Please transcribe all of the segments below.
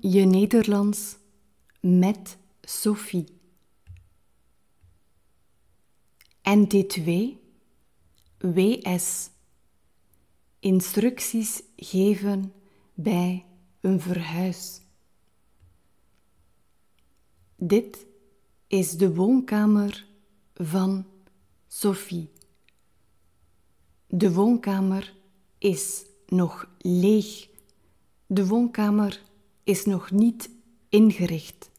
je Nederlands met Sophie. NT2 WS Instructies geven bij een verhuis. Dit is de woonkamer van Sophie. De woonkamer is nog leeg. De woonkamer is nog niet ingericht.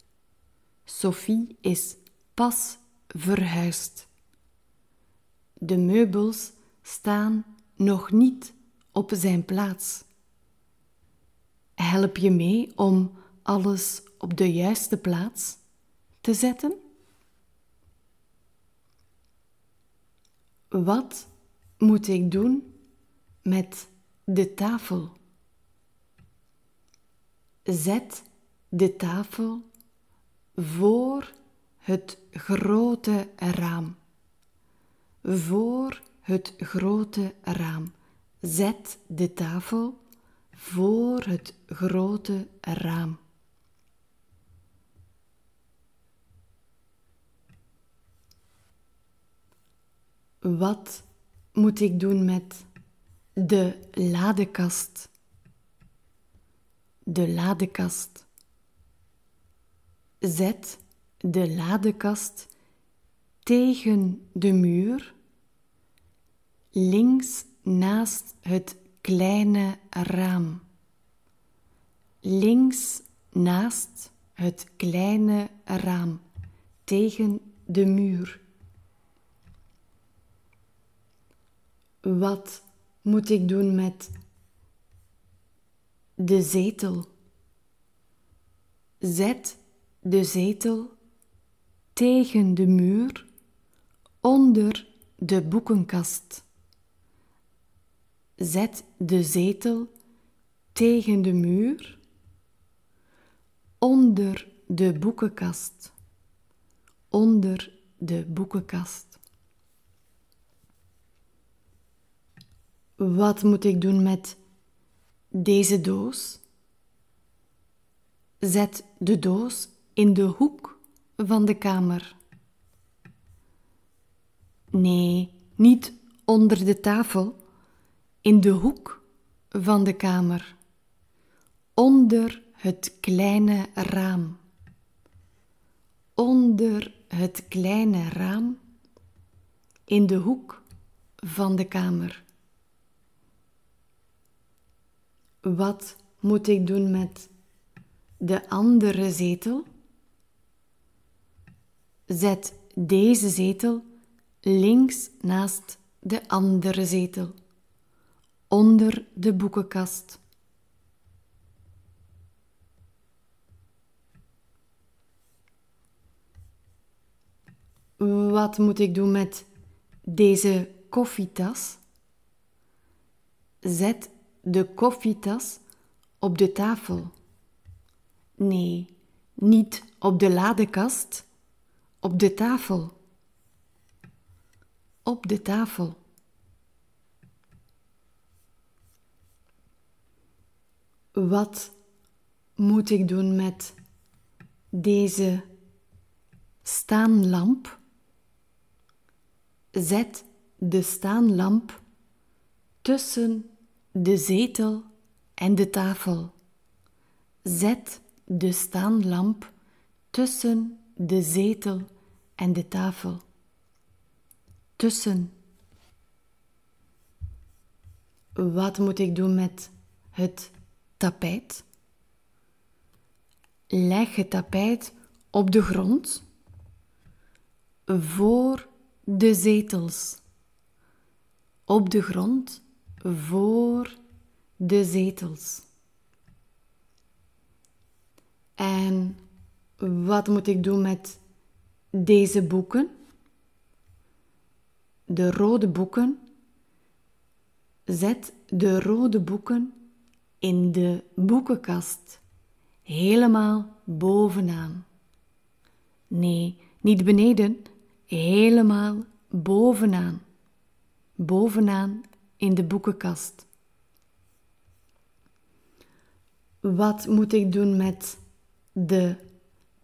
Sophie is pas verhuisd. De meubels staan nog niet op zijn plaats. Help je mee om alles op de juiste plaats te zetten? Wat moet ik doen met de tafel? zet de tafel voor het grote raam. Voor het grote raam. Zet de tafel voor het grote raam. Wat moet ik doen met de ladekast? de ladekast. Zet de ladekast tegen de muur, links naast het kleine raam. Links naast het kleine raam, tegen de muur. Wat moet ik doen met de zetel. Zet de zetel tegen de muur onder de boekenkast. Zet de zetel tegen de muur onder de boekenkast. Onder de boekenkast. Wat moet ik doen met deze doos. Zet de doos in de hoek van de kamer. Nee, niet onder de tafel, in de hoek van de kamer, onder het kleine raam. Onder het kleine raam, in de hoek van de kamer. Wat moet ik doen met de andere zetel? Zet deze zetel links naast de andere zetel, onder de boekenkast. Wat moet ik doen met deze koffietas? Zet de koffietas op de tafel. Nee, niet op de ladekast, op de tafel. Op de tafel. Wat moet ik doen met deze staanlamp? Zet de staanlamp tussen de zetel en de tafel. Zet de staanlamp tussen de zetel en de tafel. Tussen. Wat moet ik doen met het tapijt? Leg het tapijt op de grond voor de zetels. Op de grond voor de zetels. En wat moet ik doen met deze boeken? De rode boeken. Zet de rode boeken in de boekenkast, helemaal bovenaan. Nee, niet beneden, helemaal bovenaan. Bovenaan in de boekenkast. Wat moet ik doen met de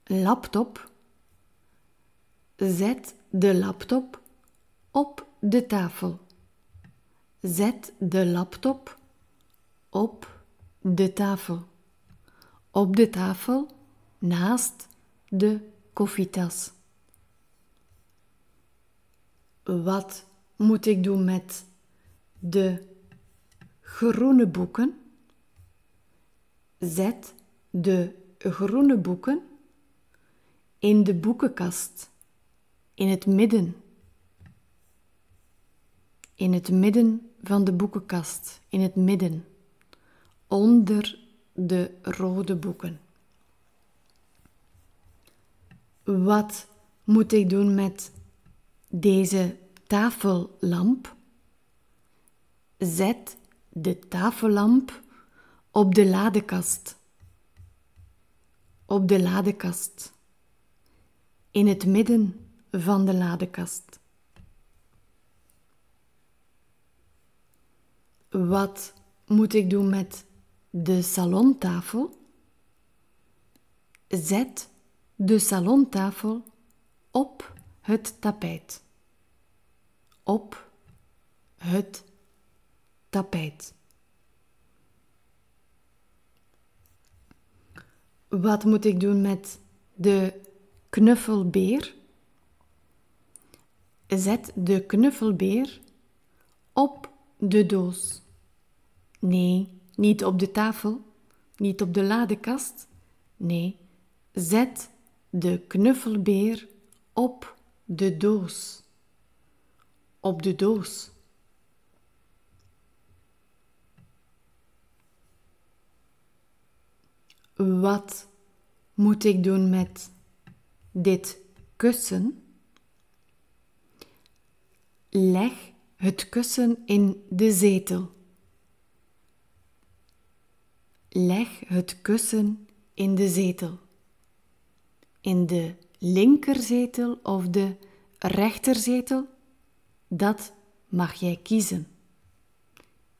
laptop? Zet de laptop op de tafel. Zet de laptop op de tafel. Op de tafel naast de koffietas. Wat moet ik doen met de groene boeken. Zet de groene boeken in de boekenkast. In het midden. In het midden van de boekenkast. In het midden. Onder de rode boeken. Wat moet ik doen met deze tafellamp? Zet de tafellamp op de ladekast. Op de ladekast. In het midden van de ladekast. Wat moet ik doen met de salontafel? Zet de salontafel op het tapijt. Op het tapijt wat moet ik doen met de knuffelbeer? Zet de knuffelbeer op de doos. Nee, niet op de tafel, niet op de ladekast. Nee, zet de knuffelbeer op de doos. Op de doos. wat moet ik doen met dit kussen? Leg het kussen in de zetel. Leg het kussen in de zetel. In de linkerzetel of de rechterzetel, dat mag jij kiezen.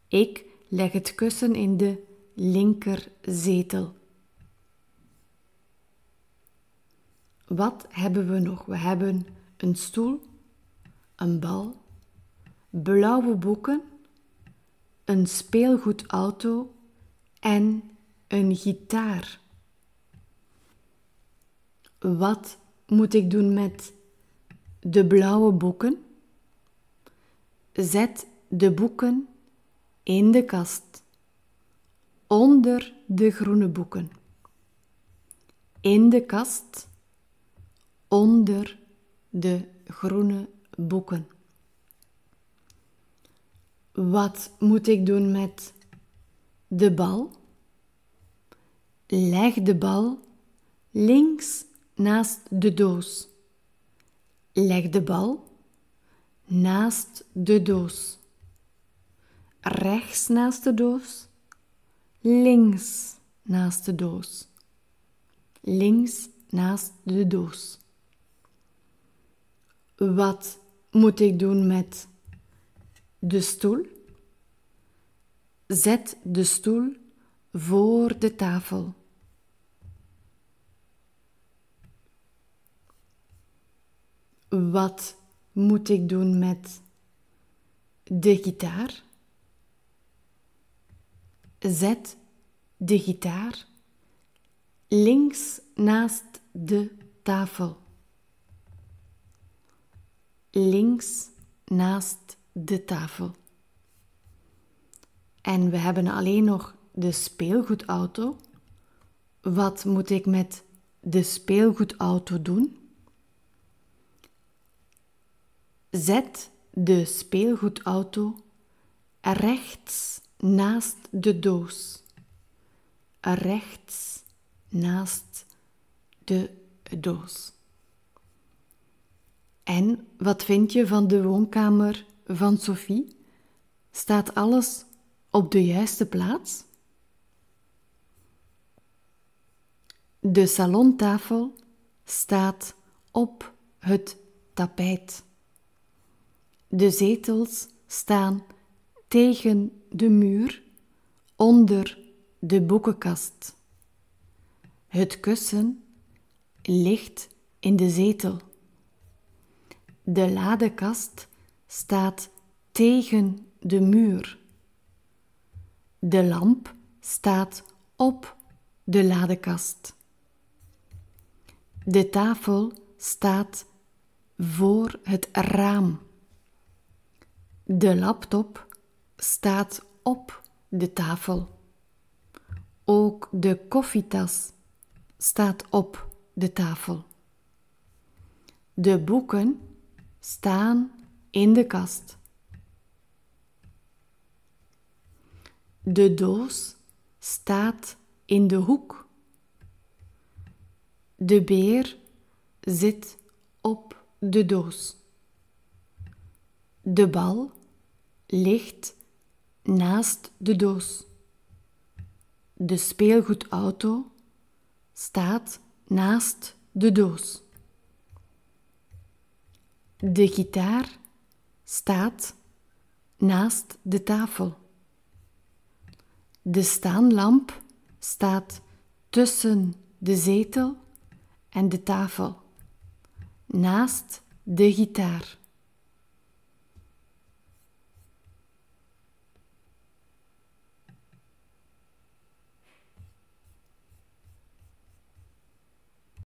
Ik leg het kussen in de linkerzetel. Wat hebben we nog? We hebben een stoel, een bal, blauwe boeken, een speelgoedauto en een gitaar. Wat moet ik doen met de blauwe boeken? Zet de boeken in de kast, onder de groene boeken. In de kast onder de groene boeken. Wat moet ik doen met de bal? Leg de bal links naast de doos. Leg de bal naast de doos. Rechts naast de doos, links naast de doos. Links naast de doos. Wat moet ik doen met de stoel? Zet de stoel voor de tafel. Wat moet ik doen met de gitaar? Zet de gitaar links naast de tafel links naast de tafel. En we hebben alleen nog de speelgoedauto. Wat moet ik met de speelgoedauto doen? Zet de speelgoedauto rechts naast de doos. Rechts naast de doos. En wat vind je van de woonkamer van Sophie? Staat alles op de juiste plaats? De salontafel staat op het tapijt. De zetels staan tegen de muur onder de boekenkast. Het kussen ligt in de zetel. De ladekast staat tegen de muur. De lamp staat op de ladekast. De tafel staat voor het raam. De laptop staat op de tafel. Ook de koffietas staat op de tafel. De boeken staan in de kast. De doos staat in de hoek. De beer zit op de doos. De bal ligt naast de doos. De speelgoedauto staat naast de doos. De gitaar staat naast de tafel. De staanlamp staat tussen de zetel en de tafel, naast de gitaar.